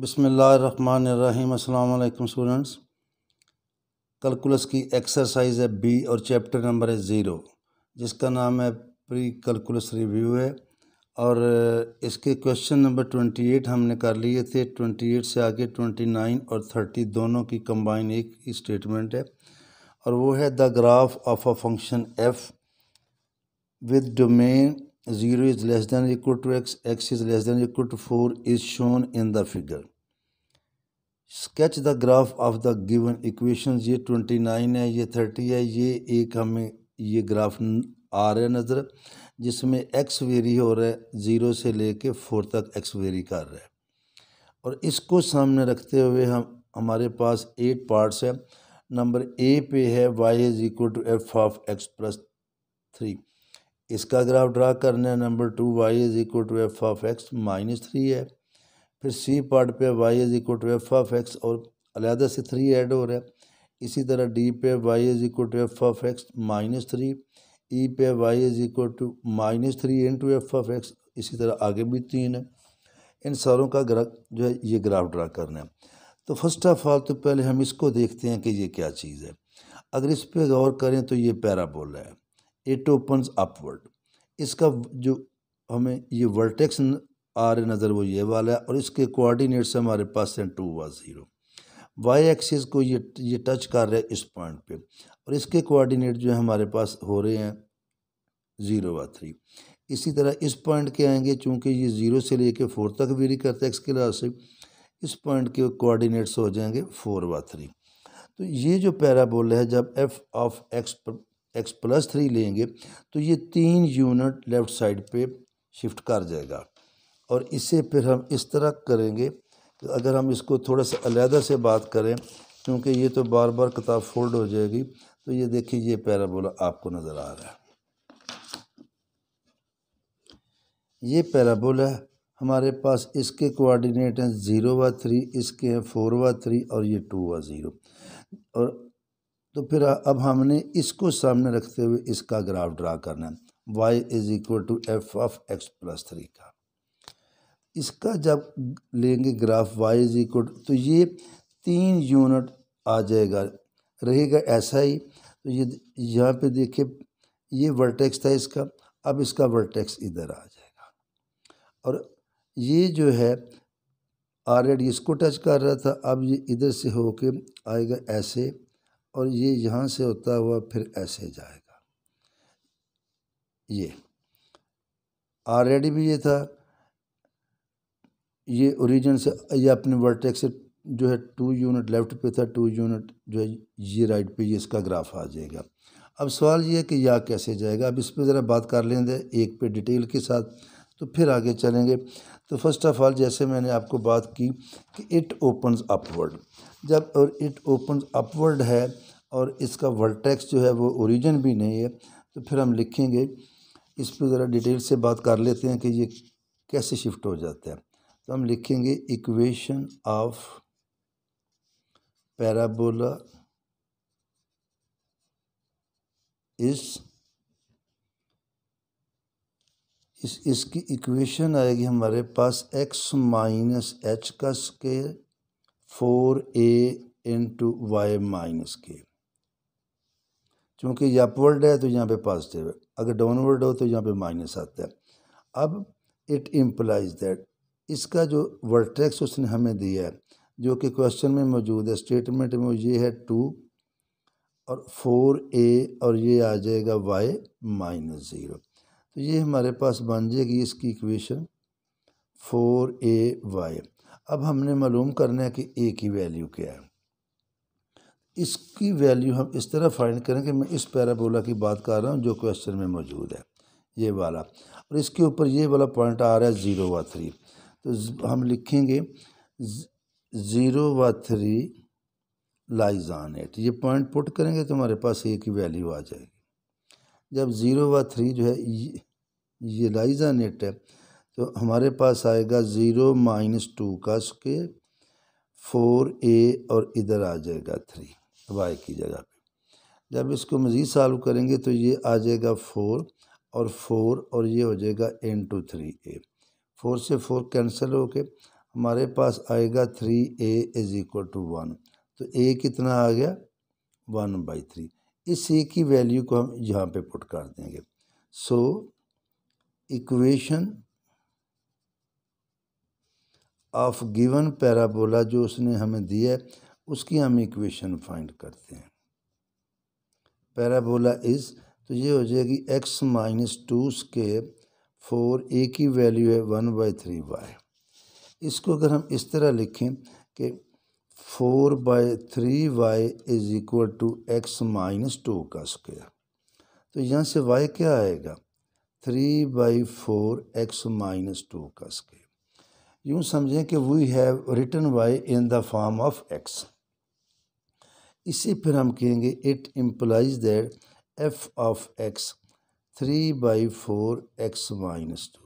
बसमीम अल्लाम students calculus की एक्सरसाइज है बी और चैप्टर नंबर है ज़ीरो जिसका नाम है प्री कैलकुलस रिव्यू है और इसके क्वेश्चन नंबर ट्वेंटी एट हमने कर लिए थे ट्वेंटी एट से आगे ट्वेंटी नाइन और थर्टी दोनों की कंबाइन एक स्टेटमेंट है और वो है the graph of a function f with domain zero is less than or equal to x, x is less than or equal to 4 is shown in sketch the graph of the given equation ये twenty nine है ये thirty है ये एक हमें ये graph आ रहा है नज़र जिसमें एक्स वेरी हो रहा है ज़ीरो से ले कर फोर तक एक्स वेरी कर रहा है और इसको सामने रखते हुए हम हमारे पास एट पार्ट्स है नंबर ए पे है y is equal to f of x plus three इसका ग्राफ ड्रा करना है number two y is equal to f of x minus three है फिर सी पार्ट पे y is equal to f of x और अलहदा से three add हो रहा है इसी तरह डी पे y is equal to f of x minus three E पे y is equal to minus three into f of x इसी तरह आगे भी तीन है इन सारों का ग्राफ जो है ये ग्राफ ड्रा करना है तो फर्स्ट ऑफ ऑल तो पहले हम इसको देखते हैं कि ये क्या चीज़ है अगर इस पर गौर करें तो ये पैराबोला है इट ओपन्स अपवर्ड इसका जो हमें ये वर्टेक्स आ रहे नज़र वो ये वाला है और इसके कोऑर्डिनेट्स हमारे पास हैं टू व ज़ीरो वाई एक्सिस को ये ये टच कर रहे हैं इस पॉइंट पे और इसके कोऑर्डिनेट जो है हमारे पास हो रहे हैं ज़ीरो व थ्री इसी तरह इस पॉइंट के आएंगे चूँकि ये ज़ीरो से लेके फोर तक वेरी करता है एक्स के से इस पॉइंट के कोऑर्डिनेट्स हो जाएंगे फोर व थ्री तो ये जो बोल है जब एफ ऑफ एक्स पर एक्स प्लस थ्री लेंगे तो ये तीन यूनिट लेफ़्ट साइड पे शिफ्ट कर जाएगा और इसे फिर हम इस तरह करेंगे तो अगर हम इसको थोड़ा सा अलहदा से बात करें क्योंकि ये तो बार बार किताब फोल्ड हो जाएगी तो ये देखिए ये पैराबोला आपको नज़र आ रहा है ये पैराबोला हमारे पास इसके कोऑर्डिनेट हैं ज़ीरो व थ्री इसके हैं फोर व थ्री और ये टू व ज़ीरो और तो फिर अब हमने इसको सामने रखते हुए इसका ग्राफ ड्रा करना है y is equal to f of x plus three का इसका जब लेंगे ग्राफ वाई इज इक्वल तो ये तीन यूनिट आ जाएगा रहेगा ऐसा ही तो ये यहाँ पे देखिए ये वर्टेक्स था इसका अब इसका वर्टेक्स इधर आ जाएगा और ये जो है एड इसको टच कर रहा था अब ये इधर से होके आएगा ऐसे और ये यहाँ से होता हुआ फिर ऐसे जाएगा ये ऑलरेडी भी ये था ये ओरिजिन से ये अपने वर्टेक्स से जो है टू यूनिट लेफ्ट पे था टू यूनिट जो है ये राइट पे ये इसका ग्राफ आ जाएगा अब सवाल ये है कि यह कैसे जाएगा अब इस पर ज़रा बात कर लेंगे एक पे डिटेल के साथ तो फिर आगे चलेंगे तो फर्स्ट ऑफ ऑल जैसे मैंने आपको बात की कि इट ओपन्स अपवर्ड जब और इट ओपन अपवर्ड है और इसका वर्टेक्स जो है वो ओरिजिन भी नहीं है तो फिर हम लिखेंगे इस पर ज़रा डिटेल से बात कर लेते हैं कि ये कैसे शिफ्ट हो जाता है तो हम लिखेंगे इक्वेशन ऑफ पैराबोला इस इस इसकी इक्वेशन आएगी हमारे पास x माइनस एच का square four a into y minus k चूँकि ये अपवर्ड है तो यहाँ पे पॉजिटिव है अगर डाउनवर्ड हो तो यहाँ पे माइनस आता है अब इट इम्प्लाइज दैट इसका जो वर्टेक्स उसने हमें दिया है जो कि क्वेश्चन में मौजूद है स्टेटमेंट में ये है टू और फोर ए और ये आ जाएगा वाई माइनस ज़ीरो तो ये हमारे पास बन जाएगी इसकी इक्वेशन फोर ए वाई अब हमने मालूम करना है कि ए की वैल्यू क्या है इसकी वैल्यू हम इस तरह फाइंड करेंगे मैं इस पैराबोला की बात कर रहा हूँ जो क्वेश्चन में मौजूद है ये वाला और इसके ऊपर ये वाला पॉइंट आ रहा है ज़ीरो व थ्री तो हम लिखेंगे ज़ीरो व थ्री लाइज ऑन एट ये पॉइंट पुट करेंगे तो हमारे पास ए की वैल्यू आ जाएगी जब ज़ीरो व थ्री जो है ये, ये लाइज ऑन एट है तो हमारे पास आएगा ज़ीरो माइनस टू का स्केयर फोर ए और इधर आ जाएगा थ्री वाई की जगह पे जब इसको मज़ीद सॉल्व करेंगे तो ये आ जाएगा फोर और फोर और ये हो जाएगा into three a four से फोर कैंसिल हो के हमारे पास आएगा three a is equal to one तो ए कितना आ गया वन बाई थ्री इस ए की वैल्यू को हम यहाँ पे पुट कर देंगे so equation of given parabola जो उसने हमें दिया है उसकी हम इक्वेशन फाइंड करते हैं पैराबोला इज़ तो ये हो जाएगी x minus two square four a की वैल्यू है वन बाई थ्री वाई इसको अगर हम इस तरह लिखें कि four by three y is equal to x minus two का स्क्वायर तो यहाँ से वाई क्या आएगा three by four x minus two का स्क्वायर यूँ समझें कि we have written y in the form of x इसे फिर हम कहेंगे it implies that f of x three by four x minus two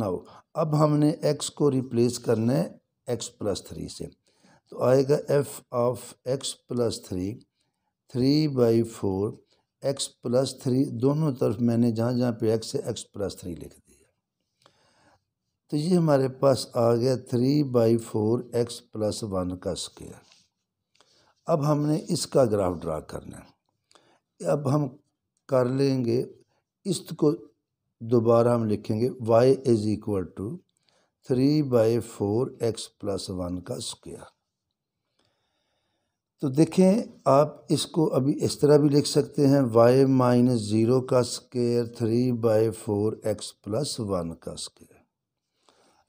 now अब हमने एक्स को रिप्लेस करना है एक्स प्लस थ्री से तो आएगा f of x plus three three by four x plus three दोनों तरफ मैंने जहाँ जहाँ पे एक्स है एक्स प्लस थ्री लिख तो ये हमारे पास आ गया three by four x plus one का स्केयर अब हमने इसका ग्राफ ड्रा करना है अब हम कर लेंगे इस को दोबारा हम लिखेंगे y is equal to three by four x plus one का स्क्वायर तो देखें आप इसको अभी इस तरह भी लिख सकते हैं y माइनस ज़ीरो का square three by four x plus one का स्केयर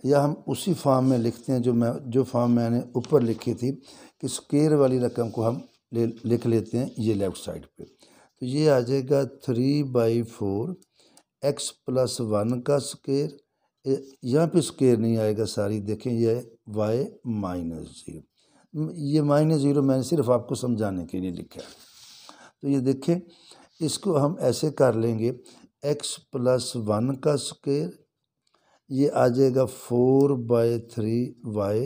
या हम उसी फॉर्म में लिखते हैं जो मैं जो फॉर्म मैंने ऊपर लिखी थी कि स्केयर वाली रकम को हम ले लिख लेते हैं ये लेफ़्ट साइड पे तो ये आ जाएगा three by four x plus one का स्केयर यहाँ पे स्केयर नहीं आएगा सारी देखें ये वाई माइनस ज़ीरो ये माइनस ज़ीरो मैंने सिर्फ आपको समझाने के लिए लिखा है तो ये देखें इसको हम ऐसे कर लेंगे एक्स प्लस वन का स्केयर ये आ जाएगा four by three y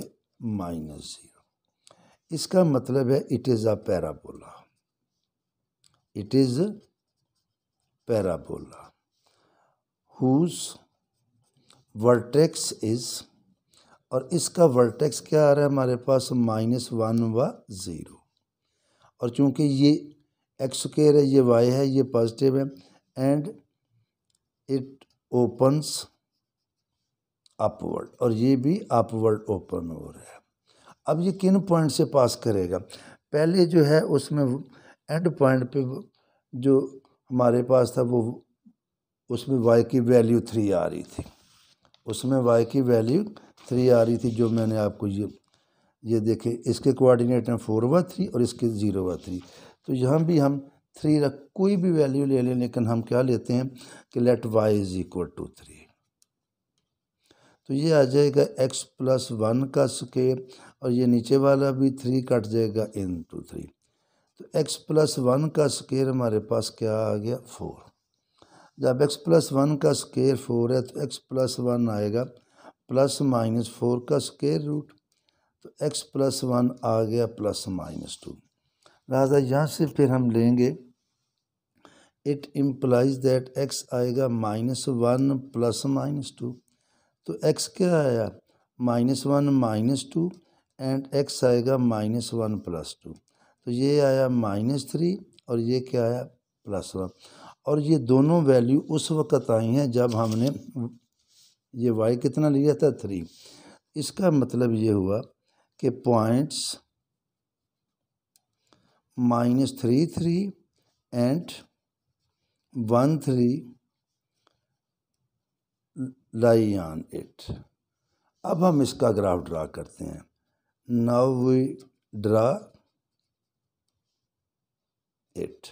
minus zero इसका मतलब है it is a parabola it is parabola whose vertex is और इसका वर्टेक्स क्या आ रहा है हमारे पास माइनस वन व ज़ीरो और चूंकि ये एक्स स्क्र है ये वाई है ये पॉजिटिव है एंड इट ओपन्स अपवर्ड और ये भी अपवर्ड ओपन हो रहा है अब ये किन पॉइंट से पास करेगा पहले जो है उसमें एंड पॉइंट पे जो हमारे पास था वो उसमें वाई की वैल्यू थ्री आ रही थी उसमें वाई की वैल्यू थ्री आ रही थी जो मैंने आपको ये ये देखे इसके कोऑर्डिनेट हैं फोर व थ्री और इसके ज़ीरो व थ्री तो यहाँ भी हम थ्री रख कोई भी वैल्यू ले लें लेकिन हम क्या लेते हैं कि let y is equal to three तो ये आ जाएगा एक्स प्लस वन का स्केयर और ये नीचे वाला भी थ्री कट जाएगा इन टू थ्री तो एक्स प्लस वन का स्केयर हमारे पास क्या आ गया फोर जब एक्स प्लस वन का स्केयर फोर है तो एक्स प्लस वन आएगा प्लस माइनस फोर का स्केयर रूट तो एक्स प्लस वन आ गया प्लस माइनस टू लिहाजा यहाँ से फिर हम लेंगे इट इम्प्लाइज दैट एक्स आएगा minus one plus minus two तो एक्स क्या आया minus one minus two and x आएगा माइनस वन प्लस टू तो ये आया माइनस थ्री और ये क्या आया प्लस वन और ये दोनों वैल्यू उस वक़्त आई हैं जब हमने ये वाई कितना लिया था थ्री इसका मतलब ये हुआ कि points minus three three and one three lie on it अब हम इसका ग्राफ ड्रा करते हैं नाउ वी ड्रा इट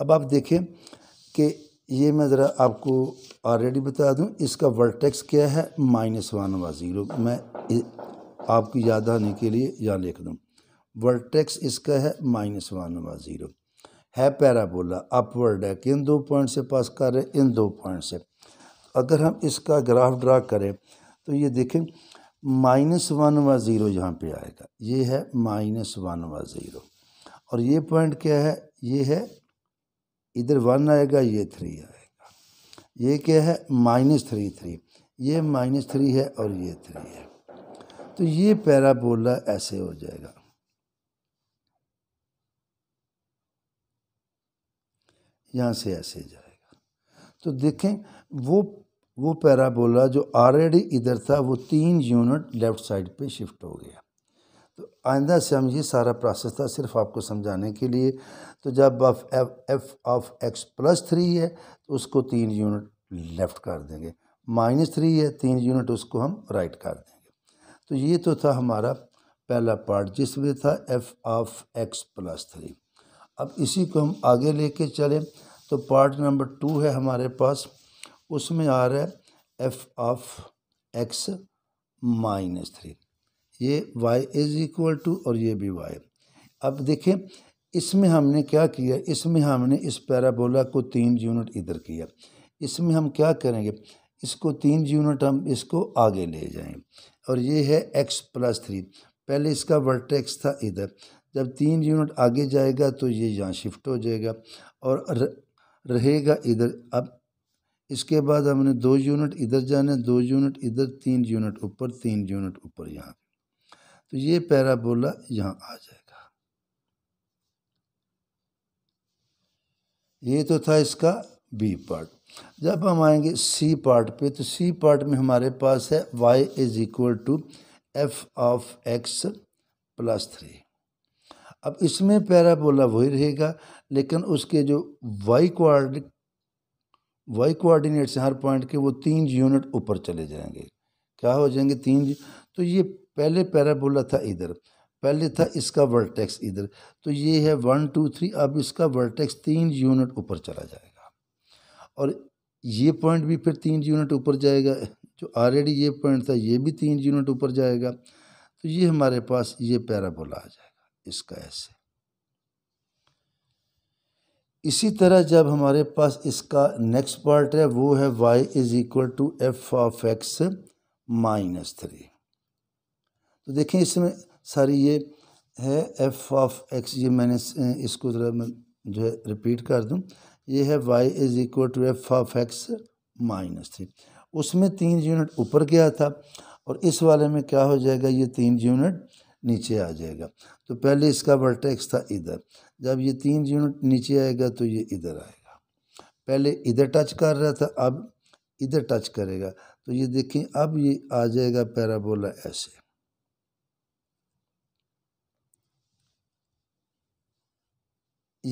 अब आप देखें कि ये मैं ज़रा आपको ऑलरेडी बता दूं इसका वर्टेक्स क्या है माइनस वन व ज़ीरो मैं आपकी याद आने के लिए यहाँ लिख दूँ वर्टेक्स इसका है माइनस वन व ज़ीरो है पैराबोला अपवर्ड है किन इन दो पॉइंट से पास कर रहे इन दो पॉइंट से अगर हम इसका ग्राफ ड्रा करें तो ये देखें माइनस वन व ज़ीरो यहाँ पे आएगा ये है माइनस वन व ज़ीरो और ये पॉइंट क्या है ये है इधर वन आएगा ये थ्री आएगा ये क्या है माइनस थ्री थ्री ये माइनस थ्री है और ये थ्री है तो ये पैराबोला ऐसे हो जाएगा यहाँ से ऐसे जाए तो देखें वो वो पैराबोला जो ऑलरेडी इधर था वो तीन यूनिट लेफ़्ट साइड पे शिफ्ट हो गया तो आइंदा से हम ये सारा प्रोसेस था सिर्फ आपको समझाने के लिए तो जब आप f f of x plus three है तो उसको तीन यूनिट लेफ़्ट कर देंगे माइनस थ्री है तीन यूनिट उसको हम राइट कर देंगे तो ये तो था हमारा पहला पार्ट जिसमें था f of x plus three अब इसी को हम आगे लेके चलें तो पार्ट नंबर टू है हमारे पास उसमें आ रहा है f of x minus three ये वाई इज़ इक्वल टू और ये भी वाई अब देखें इसमें हमने क्या किया इसमें हमने इस पैराबोला को तीन यूनिट इधर किया इसमें हम क्या करेंगे इसको तीन यूनिट हम इसको आगे ले जाएं और ये है एक्स प्लस थ्री पहले इसका वर्टेक्स था इधर जब तीन यूनिट आगे जाएगा तो ये यहाँ शिफ्ट हो जाएगा और रहेगा इधर अब इसके बाद हमने दो यूनिट इधर जाने दो यूनिट इधर तीन यूनिट ऊपर तीन यूनिट ऊपर यहाँ तो ये पैराबोला यहाँ आ जाएगा ये तो था इसका बी पार्ट जब हम आएंगे सी पार्ट पे तो सी पार्ट में हमारे पास है y is equal to f of x plus three अब इसमें पैराबोला वही रहेगा लेकिन उसके जो वाई कोआर्ड वाई कोआर्डिनेट्स हर पॉइंट के वो तीन यूनिट ऊपर चले जाएंगे क्या हो जाएंगे तीन तो ये पहले पैराबोला था इधर पहले था इसका वर्टेक्स इधर तो ये है वन टू थ्री अब इसका वर्टेक्स तीन यूनिट ऊपर चला जाएगा और ये पॉइंट भी फिर तीन यूनिट ऊपर जाएगा जो ऑलरेडी ये पॉइंट था ये भी तीन यूनिट ऊपर जाएगा तो ये हमारे पास ये पैराबोला आ जाएगा इसका ऐसे इसी तरह जब हमारे पास इसका नेक्स्ट पार्ट है वो है y is equal to f of x minus three तो देखें इसमें सारी ये है एफ ऑफ एक्स ये मैंने इसको ज़रा मैं जो है रिपीट कर दूं ये है y is equal to f of x minus three उसमें तीन यूनिट ऊपर गया था और इस वाले में क्या हो जाएगा ये तीन यूनिट नीचे आ जाएगा तो पहले इसका वर्टेक्स था इधर जब ये तीन यूनिट नीचे आएगा तो ये इधर आएगा पहले इधर टच कर रहा था अब इधर टच करेगा तो ये देखें अब ये आ जाएगा पैराबोला ऐसे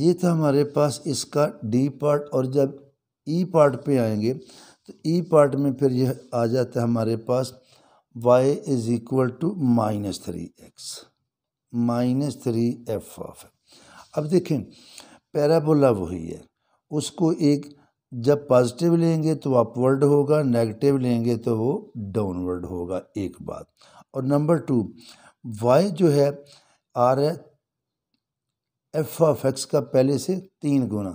ये था हमारे पास इसका डी पार्ट और जब ई e पार्ट पे आएंगे तो ई e पार्ट में फिर यह आ जाता है हमारे पास y is equal to minus three x minus three f of अब देखें पैराबोला वही है उसको एक जब पॉजिटिव लेंगे तो अपवर्ड होगा नेगेटिव लेंगे तो वो डाउनवर्ड होगा एक बात और नंबर टू वाई जो है आ रहा है एफ ऑफ एक्स का पहले से तीन गुना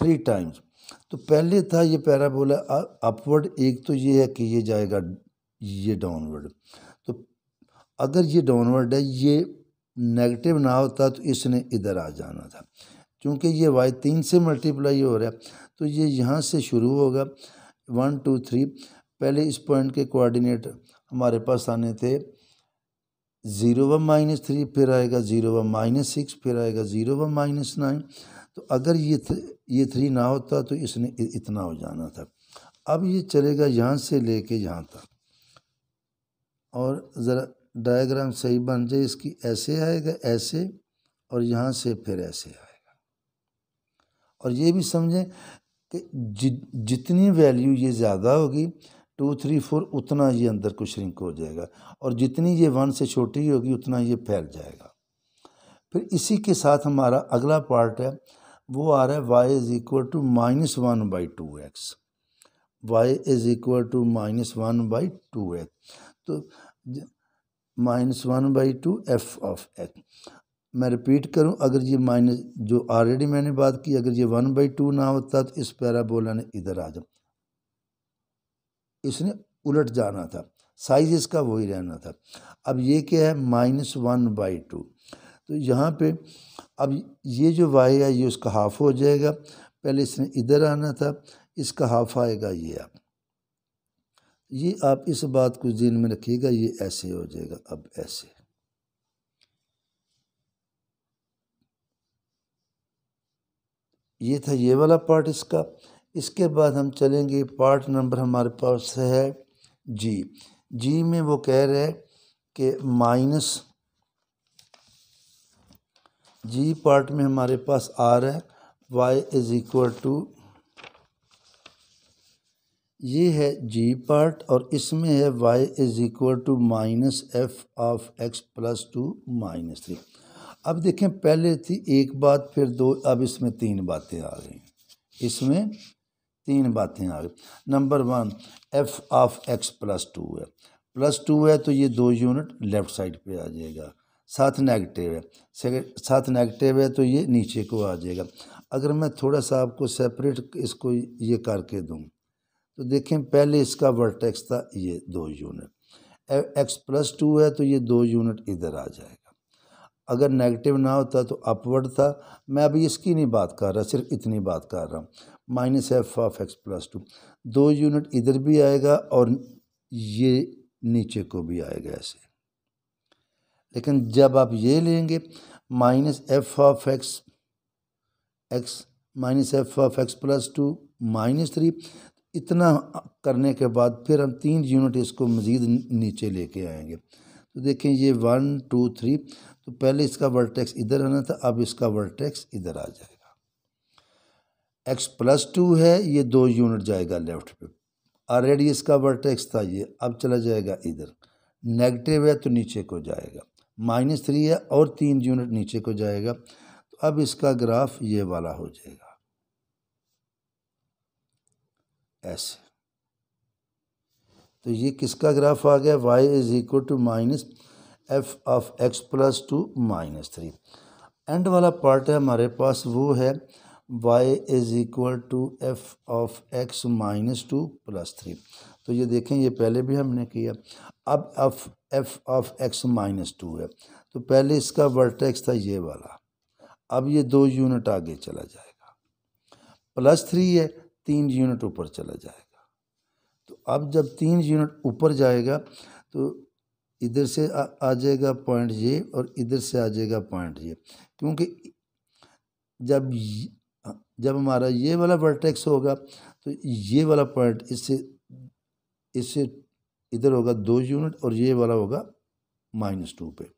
थ्री टाइम्स तो पहले था ये पैराबोला अपवर्ड एक तो ये है कि ये जाएगा ये डाउनवर्ड तो अगर ये डाउनवर्ड है ये नेगेटिव ना होता तो इसने इधर आ जाना था क्योंकि ये वाई तीन से मल्टीप्लाई हो रहा है तो ये यहाँ से शुरू होगा वन टू थ्री पहले इस पॉइंट के कोऑर्डिनेट हमारे पास आने थे ज़ीरो व माइनस थ्री फिर आएगा ज़ीरो व माइनस सिक्स फिर आएगा ज़ीरो व माइनस नाइन तो अगर ये थ, ये थ्री ना होता तो इसने इतना हो जाना था अब ये चलेगा यहाँ से लेके यहाँ तक और ज़रा डायग्राम सही बन जाए इसकी ऐसे आएगा ऐसे और यहाँ से फिर ऐसे आएगा और ये भी समझें कि जि, जितनी वैल्यू ये ज़्यादा होगी टू थ्री फोर उतना ये अंदर को श्रिंक हो जाएगा और जितनी ये वन से छोटी होगी उतना ये फैल जाएगा फिर इसी के साथ हमारा अगला पार्ट है वो आ रहा है y is equal to minus one by two x y is equal to minus one by two x तो minus one by two f of x मैं रिपीट करूं अगर ये माइनस जो ऑलरेडी मैंने बात की अगर ये वन बाई टू ना होता तो इस पैराबोला ने इधर आ जाऊँ इसने उलट जाना था साइज इसका वही रहना था अब ये क्या है माइनस वन बाई टू तो यहाँ पे अब ये जो वाई है ये उसका हाफ हो जाएगा पहले इसने इधर आना था इसका हाफ आएगा ये आप ये आप इस बात को जेन में रखिएगा ये ऐसे हो जाएगा अब ऐसे ये था ये वाला पार्ट इसका इसके बाद हम चलेंगे पार्ट नंबर हमारे पास है जी जी में वो कह रहे हैं कि माइनस जी पार्ट में हमारे पास आ रहा है वाई इज़ इक्वल टू ये है जी पार्ट और इसमें है y is equal to minus f of x plus two minus three अब देखें पहले थी एक बात फिर दो अब इसमें तीन बातें आ गई इसमें तीन बातें आ गई number one f of x plus two है प्लस टू है तो ये दो यूनिट लेफ़्ट साइड पे आ जाएगा साथ नेगेटिव है साथ नेगेटिव है तो ये नीचे को आ जाएगा अगर मैं थोड़ा सा आपको सेपरेट इसको ये करके दूँ तो देखें पहले इसका वर्टेक्स था ये दो यूनिट एक्स प्लस टू है तो ये दो यूनिट इधर आ जाएगा अगर नेगेटिव ना होता तो अपवर्ड था मैं अभी इसकी नहीं बात कर रहा सिर्फ इतनी बात कर रहा हूँ minus f of x plus two दो यूनिट इधर भी आएगा और ये नीचे को भी आएगा ऐसे लेकिन जब आप ये लेंगे minus f of x x minus f of x plus two minus three इतना करने के बाद फिर हम तीन यूनिट इसको मज़ीद नीचे लेके आएंगे तो देखें ये वन टू थ्री तो पहले इसका वर्टेक्स इधर आना था अब इसका वर्टेक्स इधर आ जाएगा एक्स प्लस टू है ये दो यूनिट जाएगा लेफ्ट पे ऑलरेडी इसका वर्टेक्स था ये अब चला जाएगा इधर नेगेटिव है तो नीचे को जाएगा माइनस थ्री है और तीन यूनिट नीचे को जाएगा तो अब इसका ग्राफ ये वाला हो जाएगा एस तो ये किसका ग्राफ आ गया y is equal to minus f of x plus two minus three and वाला पार्ट है हमारे पास वो है y is equal to f of x minus two plus three तो ये देखें ये पहले भी हमने किया अब f f of x minus two है तो पहले इसका वर्टेक्स था ये वाला अब ये दो यूनिट आगे चला जाएगा प्लस थ्री है तीन यूनिट ऊपर चला जाएगा तो अब जब तीन यूनिट ऊपर जाएगा तो इधर से आ, जाएगा पॉइंट ये और इधर से आ जाएगा पॉइंट ये क्योंकि जब जब हमारा ये वाला वर्टेक्स होगा तो ये वाला पॉइंट इससे इससे इधर होगा दो यूनिट और ये वाला होगा माइनस टू पे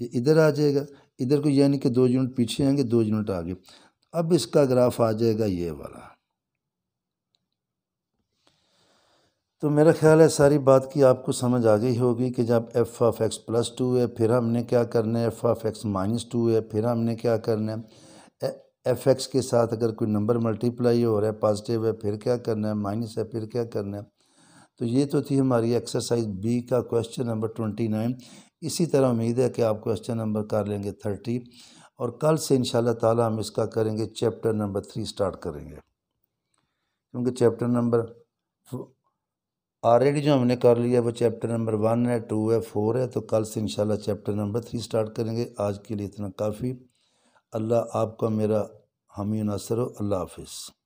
ये इधर आ जाएगा इधर को यानी कि दो यूनिट पीछे आएंगे दो यूनिट आगे अब इसका ग्राफ आ जाएगा ये वाला तो मेरा ख्याल है सारी बात की आपको समझ आ गई होगी कि जब f of x plus two है फिर हमने क्या करना है f of x minus two है फिर हमने क्या करना है एफ एक्स के साथ अगर कोई नंबर मल्टीप्लाई हो रहा है पॉजिटिव है फिर क्या करना है माइनस है फिर क्या करना है तो ये तो थी हमारी एक्सरसाइज बी का क्वेश्चन नंबर ट्वेंटी नाइन इसी तरह उम्मीद है कि आप क्वेश्चन नंबर कर लेंगे थर्टी और कल से इन ताला हम इसका करेंगे चैप्टर नंबर थ्री स्टार्ट करेंगे क्योंकि चैप्टर नंबर ऑलरेडी जो हमने कर लिया वो चैप्टर नंबर वन है टू है फोर है तो कल से इंशाल्लाह चैप्टर नंबर थ्री स्टार्ट करेंगे आज के लिए इतना काफ़ी अल्लाह आपका मेरा हामी नसर हो अल्लाह हाफिज़